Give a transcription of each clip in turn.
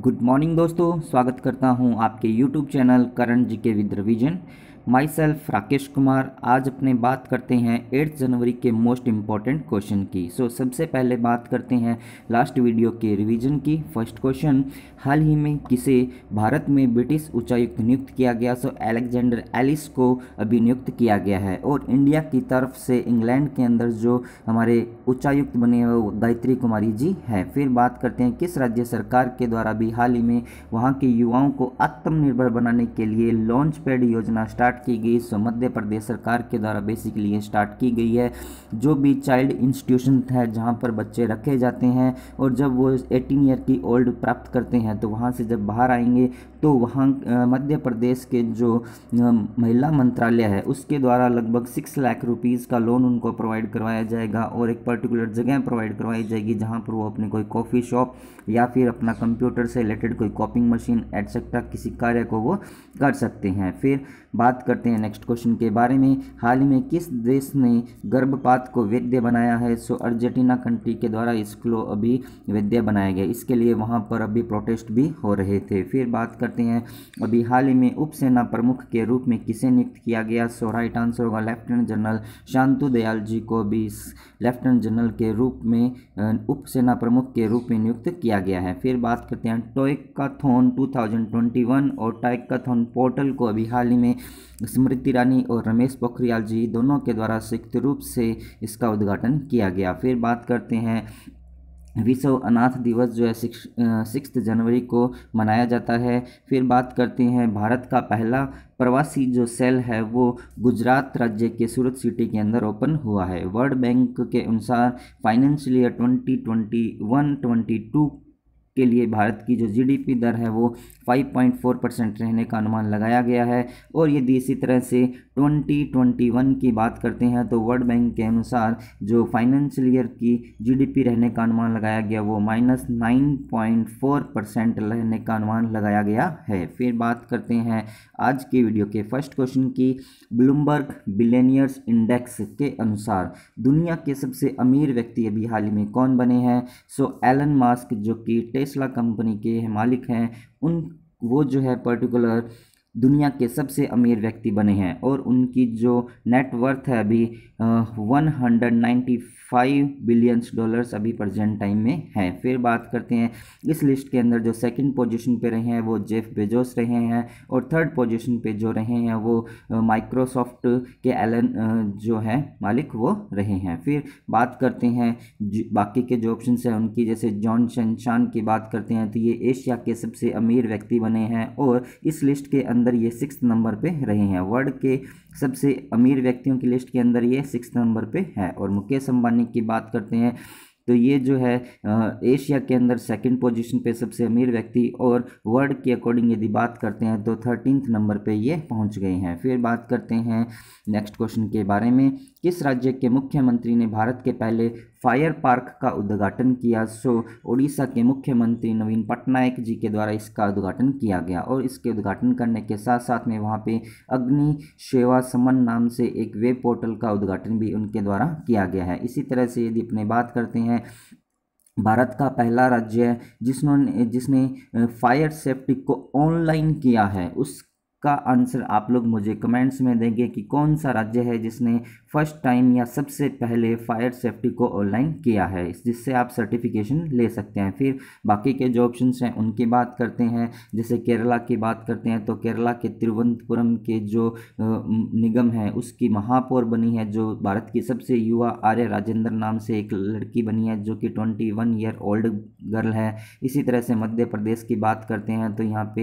good morning दोस्तों स्वागत करता हूं आपके YouTube channel current G K with revision myself Rakesh Kumar आज अपने बात करते हैं एट्थ जनवरी के मोस्ट इम्पॉर्टेंट क्वेश्चन की सो so, सबसे पहले बात करते हैं लास्ट वीडियो के रिवीजन की फर्स्ट क्वेश्चन हाल ही में किसे भारत में ब्रिटिश उच्चायुक्त नियुक्त किया गया सो एलेक्जेंडर एलिस को अभी नियुक्त किया गया है और इंडिया की तरफ से इंग्लैंड के अंदर जो हमारे उच्चायुक्त बने हैं वो गायत्री कुमारी जी हैं फिर बात करते हैं किस राज्य सरकार के द्वारा भी हाल ही में वहाँ के युवाओं को आत्मनिर्भर बनाने के लिए लॉन्च पैड योजना स्टार्ट स्टार्ट की गई सो मध्य प्रदेश सरकार के द्वारा बेसिकली ये स्टार्ट की गई है जो भी चाइल्ड इंस्टीट्यूशन है जहाँ पर बच्चे रखे जाते हैं और जब वो एटीन ईयर की ओल्ड प्राप्त करते हैं तो वहाँ से जब बाहर आएंगे तो वहाँ मध्य प्रदेश के जो महिला मंत्रालय है उसके द्वारा लगभग सिक्स लाख रुपीज़ का लोन उनको प्रोवाइड करवाया जाएगा और एक पर्टिकुलर जगह प्रोवाइड करवाई जाएगी जहाँ पर वो अपनी कोई कॉफ़ी शॉप या फिर अपना कंप्यूटर से रिलेटेड कोई कॉपिंग मशीन एटसेट्रा किसी कार्य को वो कर सकते हैं फिर बात करते हैं नेक्स्ट क्वेश्चन के बारे में हाल ही में किस देश ने गर्भपात को वैद्य बनाया है सो अर्जेंटीना कंट्री के द्वारा इसको अभी वैद्य बनाया गया इसके लिए वहाँ पर अभी प्रोटेस्ट भी हो रहे थे फिर बात कर करते हैं अभी हाल ही में उपसेना प्रमुख के रूप में किसे नियुक्त किया गया सो राइट आंसर होगा लेफ्टिनेंट जनरल शांतु दयाल जी को भी लेफ्टिनेंट जनरल के रूप में उपसेना प्रमुख के रूप में नियुक्त किया गया है फिर बात करते हैं टोयकाथोन थोन और टाइकाथोन पोर्टल को अभी हाल ही में स्मृति ईरानी और रमेश पोखरियाल जी दोनों के द्वारा संयुक्त रूप से इसका उद्घाटन किया गया फिर बात करते हैं विश्व अनाथ दिवस जो है सिक्स जनवरी को मनाया जाता है फिर बात करते हैं भारत का पहला प्रवासी जो सेल है वो गुजरात राज्य के सूरत सिटी के अंदर ओपन हुआ है वर्ल्ड बैंक के अनुसार financial year twenty twenty one twenty two के लिए भारत की जो जीडीपी दर है वो 5.4 परसेंट रहने का अनुमान लगाया गया है और यदि इसी तरह से 2021 की बात करते हैं तो वर्ल्ड बैंक के अनुसार जो फाइनेंशियल ईयर की जीडीपी रहने का अनुमान लगाया गया वो minus nine point four percent रहने का अनुमान लगाया गया है फिर बात करते हैं आज के वीडियो के फर्स्ट क्वेश्चन की ब्लूमबर्ग बिलेनियर्स इंडेक्स के अनुसार दुनिया के सबसे अमीर व्यक्ति अभी हाल ही में कौन बने हैं सो एलन मास्क जो कि टेस्ला कंपनी के मालिक हैं उन वो जो है पर्टिकुलर दुनिया के सबसे अमीर व्यक्ति बने हैं और उनकी जो नेटवर्थ है अभी one hundred ninety five billions dollars अभी प्रजेंट टाइम में हैं फिर बात करते हैं इस लिस्ट के अंदर जो सेकंड पोजीशन पे रहे हैं वो जेफ बेजोस रहे हैं और थर्ड पोजीशन पे जो रहे हैं वो माइक्रोसॉफ्ट के एलन जो है मालिक वो रहे हैं फिर बात करते हैं बाकी के जो ऑप्शन हैं उनकी जैसे जॉन शनशान की बात करते हैं तो ये एशिया के सबसे अमीर व्यक्ति बने हैं और इस लिस्ट के अंदर अंदर ये सिक्स नंबर पे रहे हैं वर्ल्ड के सबसे अमीर व्यक्तियों की लिस्ट के अंदर ये सिक्स नंबर पे है और मुकेश अंबानी की बात करते हैं तो ये जो है एशिया के अंदर सेकंड पोजीशन पे सबसे अमीर व्यक्ति और वर्ल्ड के अकॉर्डिंग यदि बात करते हैं तो थर्टीनथ नंबर पे ये पहुंच गए हैं फिर बात करते हैं नेक्स्ट क्वेश्चन के बारे में किस राज्य के मुख्यमंत्री ने भारत के पहले फायर पार्क का उद्घाटन किया सो ओडिशा के मुख्यमंत्री नवीन पटनायक जी के द्वारा इसका उद्घाटन किया गया और इसके उद्घाटन करने के साथ साथ में वहाँ पे अग्नि सेवा समन नाम से एक वेब पोर्टल का उद्घाटन भी उनके द्वारा किया गया है इसी तरह से यदि अपने बात करते हैं भारत का पहला राज्य है जिसने जिसने फायर सेफ्टी को ऑनलाइन किया है उस का आंसर आप लोग मुझे कमेंट्स में देंगे कि कौन सा राज्य है जिसने फर्स्ट टाइम या सबसे पहले फायर सेफ्टी को ऑनलाइन किया है जिससे आप सर्टिफिकेशन ले सकते हैं फिर बाकी के जो ऑप्शन हैं उनकी बात करते हैं जैसे केरला की बात करते हैं तो केरला के तिरुवनंतपुरम के जो निगम है उसकी महापौर बनी है जो भारत की सबसे युवा आर्य राजेंद्र नाम से एक लड़की बनी है जो कि twenty one year old girl है इसी तरह से मध्य प्रदेश की बात करते हैं तो यहाँ पे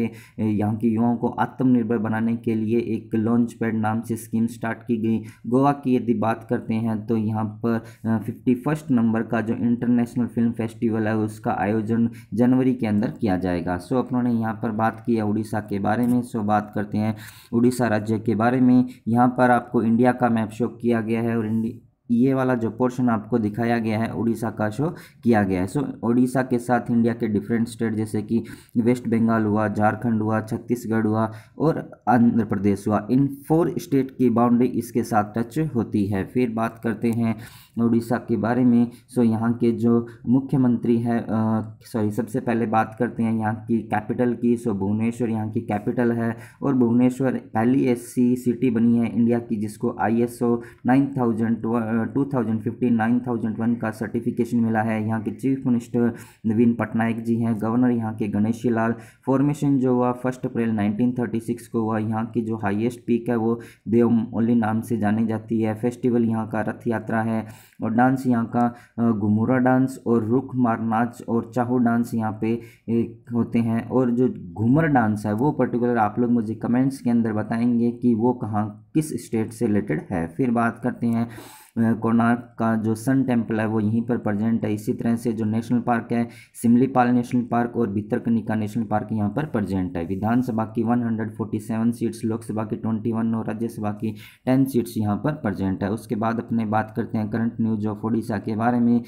यहाँ के युवाओं को आत्मनिर्भर बनाने के लिए एक लॉन्च पैड नाम से स्कीम स्टार्ट की गई गोवा की यदि बात करते हैं तो यहाँ पर फिफ्टी फर्स्ट नंबर का जो इंटरनेशनल फिल्म फेस्टिवल है उसका आयोजन जनवरी के अंदर किया जाएगा सो उन्होंने यहाँ पर बात की है उड़ीसा के बारे में सो बात करते हैं उड़ीसा राज्य के बारे में यहाँ पर आपको इंडिया का मैप शो किया गया है और इंडिया ये वाला जो पोर्शन आपको दिखाया गया है उड़ीसा का शो किया गया है सो so, उड़ीसा के साथ इंडिया के डिफरेंट स्टेट जैसे कि वेस्ट बंगाल हुआ झारखंड हुआ छत्तीसगढ़ हुआ और आंध्र प्रदेश हुआ इन फोर स्टेट की बाउंड्री इसके साथ टच होती है फिर बात करते हैं उड़ीसा के बारे में सो यहाँ के जो मुख्यमंत्री है सॉरी सबसे पहले बात करते हैं यहाँ की कैपिटल की सो भुवनेश्वर यहाँ की कैपिटल है और भुवनेश्वर पहली ऐसी सिटी बनी है इंडिया की जिसको I S O nine thousand two thousand fifteen nine thousand one का सर्टिफिकेशन मिला है यहाँ के चीफ मिनिस्टर नवीन पटनायक जी हैं गवर्नर यहाँ के गणेशी लाल फॉर्मेशन जो हुआ फर्स्ट अप्रैल 1936 को हुआ यहाँ की जो हाईएस्ट पीक है वो देवमोली नाम से जानी जाती है फेस्टिवल यहाँ का रथ यात्रा है और डांस यहाँ का घुमुरा डांस और रुख मार नाच और चाहो डांस यहाँ पे होते हैं और जो घूमर डांस है वो पर्टिकुलर आप लोग मुझे कमेंट्स के अंदर बताएंगे कि वो कहाँ किस स्टेट से रिलेटेड है फिर बात करते हैं कोणार्क का जो सन टेम्पल है वो यहीं पर प्रजेंट है इसी तरह से जो नेशनल पार्क है सिमलीपाल नेशनल पार्क और भितरकनिका नेशनल पार्क यहाँ पर प्रजेंट है विधानसभा की वन सीट्स लोकसभा की ट्वेंटी और राज्यसभा की टेन सीट्स यहाँ पर प्रजेंट है उसके बाद अपने बात करते हैं करंट न्यूज ऑफ ओडिशा के बारे में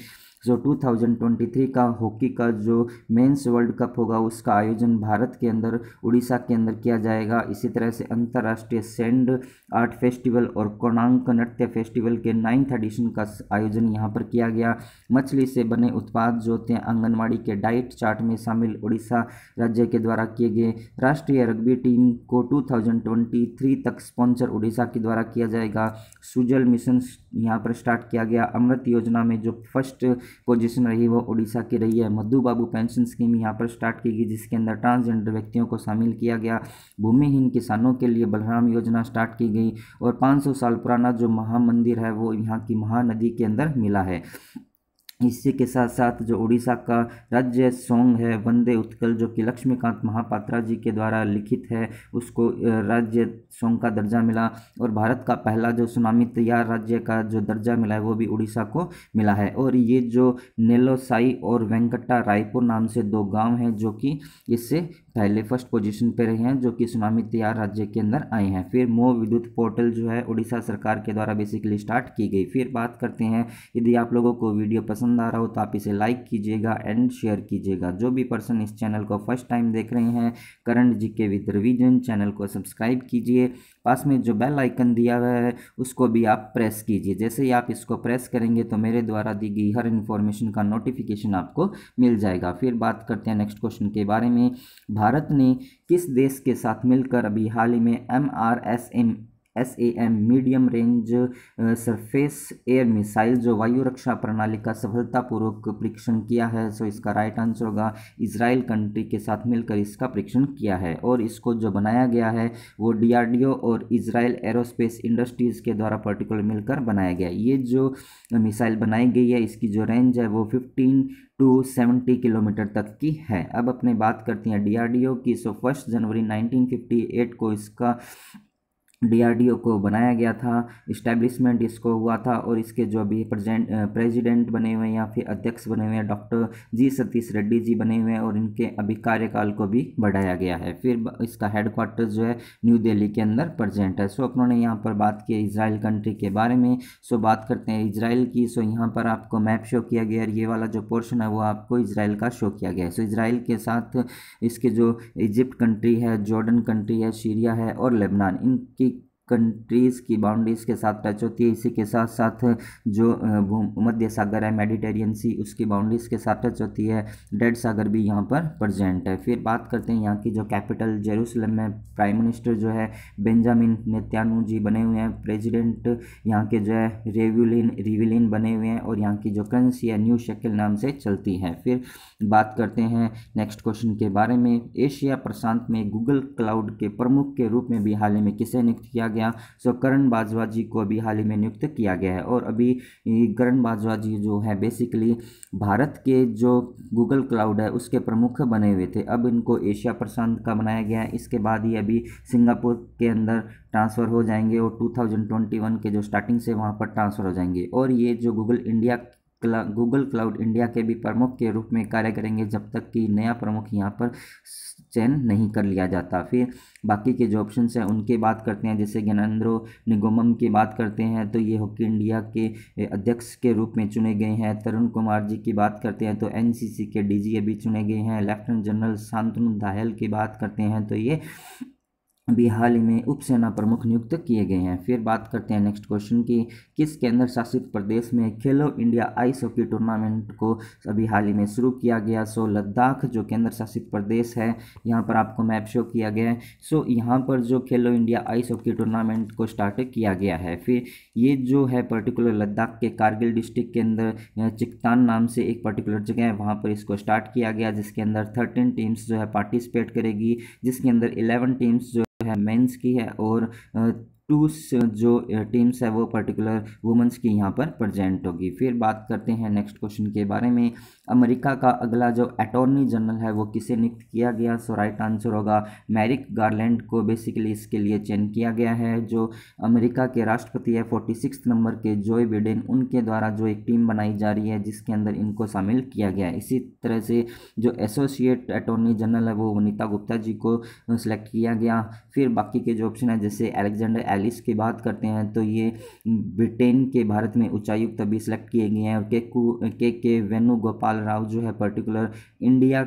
जो 2023 का हॉकी का जो मेंस वर्ल्ड कप होगा उसका आयोजन भारत के अंदर उड़ीसा के अंदर किया जाएगा इसी तरह से अंतर्राष्ट्रीय सेंड आर्ट फेस्टिवल और कोणांक नृत्य फेस्टिवल के नाइन्थ एडिशन का आयोजन यहाँ पर किया गया मछली से बने उत्पाद जो होते हैं आंगनबाड़ी के डाइट चार्ट में शामिल उड़ीसा राज्य के द्वारा किए गए राष्ट्रीय रग्बी टीम को 2023 तक स्पॉन्सर उड़ीसा के द्वारा किया जाएगा सुजल मिशन यहाँ पर स्टार्ट किया गया अमृत योजना में जो फर्स्ट पोजीशन रही वो उड़ीसा की रही है मधु बाबू पेंशन स्कीम यहाँ पर स्टार्ट की गई जिसके अंदर ट्रांसजेंडर व्यक्तियों को शामिल किया गया भूमिहीन किसानों के लिए बलराम योजना स्टार्ट की गई और पाँच साल पुराना जो महामंदिर है वो यहाँ की महानदी के अंदर मिला है इसी के साथ साथ जो उड़ीसा का राज्य सॉन्ग है वंदे उत्कल जो कि लक्ष्मीकांत महापात्रा जी के द्वारा लिखित है उसको राज्य सॉन्ग का दर्जा मिला और भारत का पहला जो सुनामी तैयार राज्य का जो दर्जा मिला है वो भी उड़ीसा को मिला है और ये जो नेलोसाई और वेंकट्टा रायपुर नाम से दो गांव हैं जो कि इससे पहले फर्स्ट पोजीशन पे रहे हैं जो कि सुनामी तैयार राज्य के अंदर आए हैं फिर मो विद्युत पोर्टल जो है उड़ीसा सरकार के द्वारा बेसिकली स्टार्ट की गई फिर बात करते हैं यदि आप लोगों को वीडियो पसंद आ रहा हो तो आप इसे लाइक कीजिएगा एंड शेयर कीजिएगा जो भी पर्सन इस चैनल को फर्स्ट टाइम देख रहे हैं current G K with revision channel को सब्सक्राइब कीजिए पास में जो बेल आइकन दिया हुआ है उसको भी आप प्रेस कीजिए जैसे ही आप इसको प्रेस करेंगे तो मेरे द्वारा दी गई हर इन्फॉर्मेशन का नोटिफिकेशन आपको मिल जाएगा फिर बात करते हैं नेक्स्ट क्वेश्चन के बारे में भारत ने किस देश के साथ मिलकर अभी हाल ही में M R S M S A M medium range surface air missile जो वायु रक्षा प्रणाली का सफलतापूर्वक परीक्षण किया है सो इसका राइट आंसर होगा इसराइल कंट्री के साथ मिलकर इसका परीक्षण किया है और इसको जो बनाया गया है वो डीआरडीओ और इसराइल एरोस्पेस इंडस्ट्रीज़ के द्वारा पर्टिकुलर मिलकर बनाया गया ये जो मिसाइल बनाई गई है इसकी जो रेंज है वो फिफ्टीन टू सेवेंटी किलोमीटर तक की है अब अपने बात करते हैं डी की सो फर्स्ट जनवरी नाइनटीन को इसका डीआरडीओ को बनाया गया था इस्टेब्लिशमेंट इसको हुआ था और इसके जो अभी प्रेजेंट प्रेजिडेंट बने हुए हैं या फिर अध्यक्ष बने हुए हैं डॉक्टर जी सतीश रेड्डी जी बने हुए हैं और इनके अभी कार्यकाल को भी बढ़ाया गया है फिर इसका हेडक्वार्टर जो है न्यू दिल्ली के अंदर प्रजेंट है सो उन्होंने यहाँ पर बात की इसराइल कंट्री के बारे में सो बात करते हैं इसराइल की सो यहाँ पर आपको मैप शो किया गया और ये वाला जो पोर्शन है वो आपको इसराइल का शो किया गया है सो इसराइल के साथ इसके जो इजिप्ट कंट्री है जॉर्डन कंट्री है सीरिया है और लेबनान इनकी कंट्रीज़ की बाउंड्रीज़ के साथ टच होती है इसी के साथ साथ जो मध्य सागर है मेडिटेरियन सी उसकी बाउंड्रीज़ के साथ टच होती है डेड सागर भी यहाँ पर प्रजेंट है फिर बात करते हैं यहाँ की जो कैपिटल जेरूसलम में प्राइम मिनिस्टर जो है बेंजामिन नेत्यानू जी बने हुए हैं प्रेजिडेंट यहाँ के जो है रेव्यूलिन रिविलिन बने हुए हैं और यहाँ की जो करेंसी है न्यू शक्ल नाम से चलती है फिर बात करते हैं नेक्स्ट क्वेश्चन के बारे में एशिया प्रशांत में गूगल क्लाउड के प्रमुख के रूप में भी हाल ही में किसे नियुक्त किया गया गया सो करण बाजवा जी को अभी हाल ही में नियुक्त किया गया है और अभी करण बाजवा जी जो है बेसिकली भारत के जो गूगल क्लाउड है उसके प्रमुख बने हुए थे अब इनको एशिया प्रशांत का बनाया गया है इसके बाद ही अभी सिंगापुर के अंदर ट्रांसफ़र हो जाएंगे और 2021 के जो स्टार्टिंग से वहाँ पर ट्रांसफ़र हो जाएंगे और ये जो गूगल इंडिया क्ला गूगल क्लाउड इंडिया के भी प्रमुख के रूप में कार्य करेंगे जब तक कि नया प्रमुख यहाँ पर चयन नहीं कर लिया जाता फिर बाकी के जो ऑप्शन हैं उनके बात करते हैं जैसे ज्ञानेंद्रो निगोमम की बात करते हैं तो ये हॉकी इंडिया के अध्यक्ष के रूप में चुने गए हैं तरुण कुमार जी की बात करते हैं तो एन के डी भी चुने गए हैं लेफ्टिनेंट जनरल शांतनु दाहल की बात करते हैं तो ये भी हाल ही में उपसेना प्रमुख नियुक्त किए गए हैं फिर बात करते हैं नेक्स्ट क्वेश्चन की किस केंद्र शासित प्रदेश में खेलो इंडिया आइस हॉकी टूर्नामेंट को अभी हाल ही में शुरू किया गया सो लद्दाख जो केंद्र शासित प्रदेश है यहाँ पर आपको मैप शो किया गया है सो यहाँ पर जो Khelo India ice hockey tournament को स्टार्ट किया गया है फिर ये जो है पर्टिकुलर लद्दाख के कारगिल डिस्ट्रिक्ट के अंदर चिकतान नाम से एक पर्टिकुलर जगह है वहाँ पर इसको स्टार्ट किया गया जिसके अंदर थर्टीन टीम्स जो है पार्टिसिपेट करेगी जिसके अंदर इलेवन टीम्स जो है मेंस की है और टू जो टीम्स है वो पर्टिकुलर वुमेंस की यहाँ पर प्रजेंट होगी फिर बात करते हैं नेक्स्ट क्वेश्चन के बारे में अमेरिका का अगला जो अटॉर्नी जनरल है वो किसे नियुक्त किया गया सो राइट आंसर होगा मैरिक गार्लैंड को बेसिकली इसके लिए चयन किया गया है जो अमेरिका के राष्ट्रपति है फोर्टी सिक्स नंबर के जोए बिडेन उनके द्वारा जो एक टीम बनाई जा रही है जिसके अंदर इनको शामिल किया गया है इसी तरह से जो एसोसिएट अटॉर्नी जनरल है वो वनीता गुप्ता जी को सिलेक्ट किया गया फिर बाकी के जो ऑप्शन है जैसे अलेक्जेंडर 1940 की बात करते हैं तो ये ब्रिटेन के भारत में उच्चायुक्त भी सिलेक्ट किए गए हैं और के के के वेणुगोपाल राव जो है पर्टिकुलर इंडिया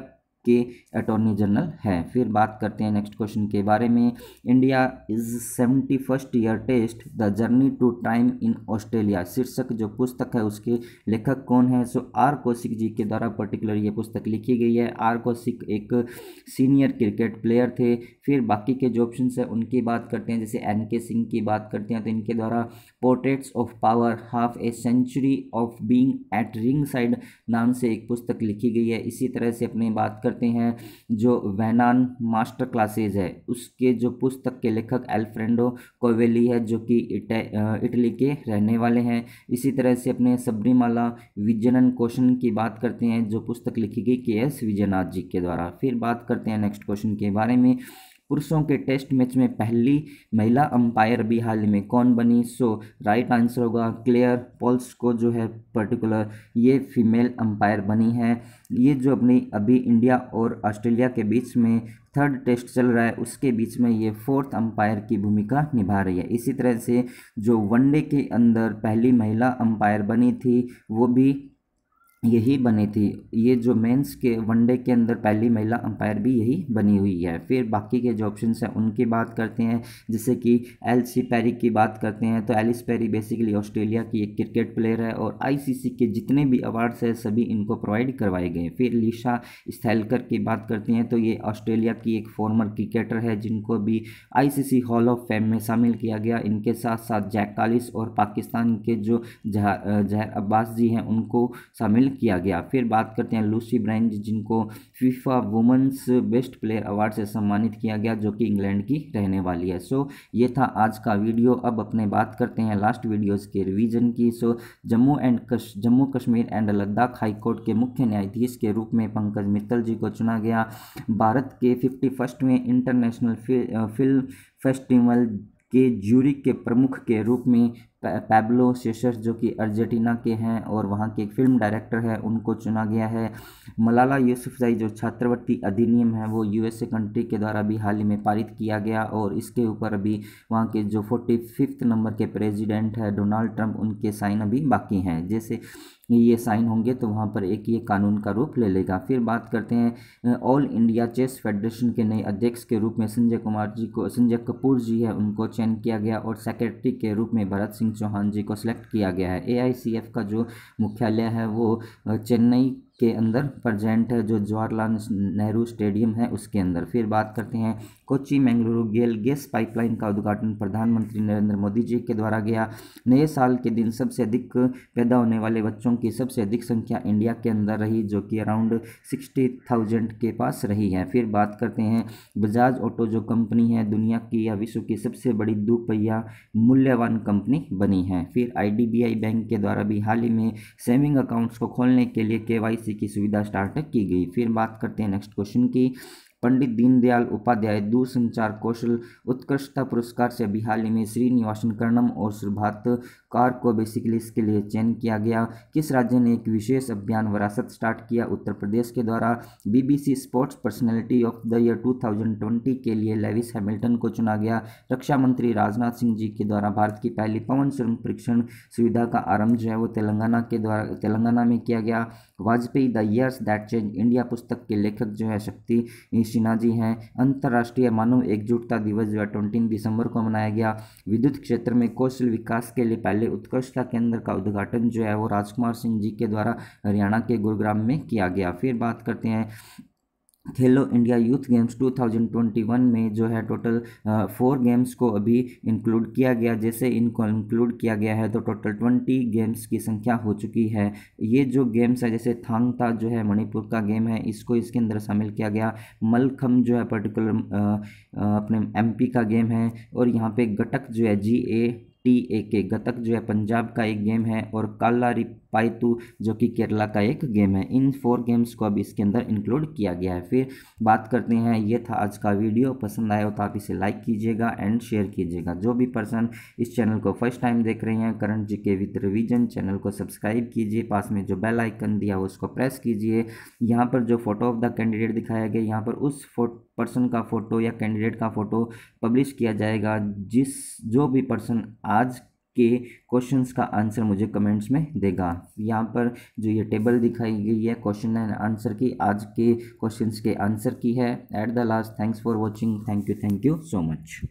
के अटॉर्नी जनरल हैं फिर बात करते हैं नेक्स्ट क्वेश्चन के बारे में India is seventy first year test the journey to time in Australia शीर्षक जो पुस्तक है उसके लेखक कौन है सो आर कौशिक जी के द्वारा पर्टिकुलर ये पुस्तक लिखी गई है आर कौशिक एक सीनियर क्रिकेट प्लेयर थे फिर बाकी के जो ऑप्शन है उनकी बात करते हैं जैसे एन के सिंह की बात करते हैं तो इनके द्वारा portraits of power half a century of being at ringside नाम से एक पुस्तक लिखी गई है इसी तरह से अपने बात करते हैं जो वैनान मास्टर क्लासेज है उसके जो पुस्तक के लेखक एल्फ्रेंडो कोवेली है जो कि इटली के रहने वाले हैं इसी तरह से अपने सबरीमाला विजनन क्वेश्चन की बात करते हैं जो पुस्तक लिखी गई के एस विजयनाथ जी के द्वारा फिर बात करते हैं नेक्स्ट क्वेश्चन के बारे में पुरुषों के टेस्ट मैच में पहली महिला अंपायर भी हाल में कौन बनी सो राइट आंसर होगा क्लियर पॉल्स को जो है पर्टिकुलर ये फीमेल अंपायर बनी है ये जो अपनी अभी इंडिया और ऑस्ट्रेलिया के बीच में थर्ड टेस्ट चल रहा है उसके बीच में ये फोर्थ अंपायर की भूमिका निभा रही है इसी तरह से जो वनडे के अंदर पहली महिला अंपायर बनी थी वो भी यही बनी थी ये जो मेंस के वनडे के अंदर पहली महिला अंपायर भी यही बनी हुई है फिर बाकी के जो ऑप्शन हैं उनकी बात करते हैं जैसे कि एल सी पेरी की बात करते हैं तो एलिस पेरी बेसिकली ऑस्ट्रेलिया की एक क्रिकेट प्लेयर है और आईसीसी के जितने भी अवार्ड्स हैं सभी इनको प्रोवाइड करवाए गए फिर लीशा स्थैलकर की बात करते हैं तो ये ऑस्ट्रेलिया की एक फॉर्मर क्रिकेटर है जिनको भी आई हॉल ऑफ फेम में शामिल किया गया इनके साथ साथ जैक कालिस और पाकिस्तान के जो जहर अब्बास जी हैं उनको शामिल किया गया फिर बात करते हैं लूसी ब्रांड जिनको FIFA women's best player award से सम्मानित किया गया जो कि इंग्लैंड की रहने वाली है सो ये था आज का वीडियो अब अपने बात करते हैं लास्ट वीडियोज़ के रिविज़न की so Jammu and Jammu Kashmir and Ladakh high court के मुख्य न्यायाधीश के रूप में पंकज मित्तल जी को चुना गया भारत के फिफ्टी में इंटरनेशनल फिल्म फेस्टिवल के ज्यूरिक के प्रमुख के रूप में पैब्लो सेशर्स जो कि अर्जेंटीना के हैं और वहाँ के एक फिल्म डायरेक्टर हैं उनको चुना गया है मलाला यूसुफजाई जो छात्रवृत्ति अधिनियम है वो यूएसए कंट्री के द्वारा भी हाल ही में पारित किया गया और इसके ऊपर अभी वहाँ के जो फोर्टी फिफ्थ नंबर के प्रेजिडेंट है डोनाल्ड ट्रंप उनके साइन अभी बाकी हैं जैसे ये साइन होंगे तो वहाँ पर एक ये कानून का रूप ले लेगा फिर बात करते हैं ऑल इंडिया चेस फेडरेशन के नए अध्यक्ष के रूप में संजय कुमार जी को संजय कपूर जी है उनको चयन किया गया और सेक्रेटरी के रूप में भरत सिंह चौहान जी को सेलेक्ट किया गया है ए का जो मुख्यालय है वो चेन्नई के अंदर प्रजेंट है जो जवाहरलाल नेहरू स्टेडियम है उसके अंदर फिर बात करते हैं कोची मैंगलुरु गेल गैस पाइपलाइन का उद्घाटन प्रधानमंत्री नरेंद्र मोदी जी के द्वारा गया नए साल के दिन सबसे अधिक पैदा होने वाले बच्चों की सबसे अधिक संख्या इंडिया के अंदर रही जो कि अराउंड सिक्सटी थाउजेंड के पास रही है फिर बात करते हैं बजाज ऑटो जो कंपनी है दुनिया की या विश्व की सबसे बड़ी दोपहिया मूल्यवान कंपनी बनी है फिर आई बैंक के द्वारा भी हाल ही में सेविंग अकाउंट्स को खोलने के लिए के की सुविधा स्टार्ट की गई फिर बात करते हैं नेक्स्ट क्वेश्चन की पंडित दीनदयाल उपाध्याय दूरसंचार कौशल उत्कृष्टता पुरस्कार से बिहार में श्रीनिवासन कर्णम और सुभात कार को बेसिकली इसके लिए चयन किया गया किस राज्य ने एक विशेष अभियान वरासत स्टार्ट किया उत्तर प्रदेश के द्वारा BBC sports personality of the year 2020 के लिए लेविस हैमिल्टन को चुना गया रक्षा मंत्री राजनाथ सिंह जी के द्वारा भारत की पहली पवन सुरंग परीक्षण सुविधा का आरंभ जो है वो तेलंगाना के द्वारा तेलंगाना में किया गया Vajpayee the years that change India पुस्तक के लेखक जो है शक्ति सिन्हा जी हैं अंतर्राष्ट्रीय मानव एकजुटता दिवस जो है ट्वेंटी दिसंबर को मनाया गया विद्युत क्षेत्र में कौशल विकास के लिए पहले उत्कृष्टता केंद्र का उद्घाटन जो है वो राजकुमार सिंह जी के द्वारा हरियाणा के गुरुग्राम में किया गया फिर बात करते हैं खेलो इंडिया यूथ गेम्स 2021 में जो है टोटल फोर गेम्स को अभी इंक्लूड किया गया जैसे इनको इंक्लूड किया गया है तो टोटल ट्वेंटी गेम्स की संख्या हो चुकी है ये जो गेम्स है जैसे थांग था जो है मणिपुर का गेम है इसको इसके अंदर शामिल किया गया मलखम जो है पर्टिकुलर अपने एम का गेम है और यहाँ पे गटक जो है जी ए टी ए के गतक जो है पंजाब का एक गेम है और काला रिप पाई टू जो कि केरला का एक गेम है इन फोर गेम्स को अब इसके अंदर इंक्लूड किया गया है फिर बात करते हैं ये था आज का वीडियो पसंद आया हो तो आप इसे लाइक कीजिएगा एंड शेयर कीजिएगा जो भी पर्सन इस चैनल को फर्स्ट टाइम देख रहे हैं current G K with revision channel को सब्सक्राइब कीजिए पास में जो बेल आइकन दिया उसको प्रेस कीजिए यहाँ पर जो फोटो ऑफ द कैंडिडेट दिखाया गया यहाँ पर उस पर्सन का फ़ोटो या कैंडिडेट का फ़ोटो पब्लिश किया जाएगा जिस जो भी पर्सन आज के क्वेश्चंस का आंसर मुझे कमेंट्स में देगा यहाँ पर जो ये टेबल दिखाई गई है क्वेश्चन एंड आंसर की आज के क्वेश्चंस के आंसर की है at the last thanks for watching thank you thank you so much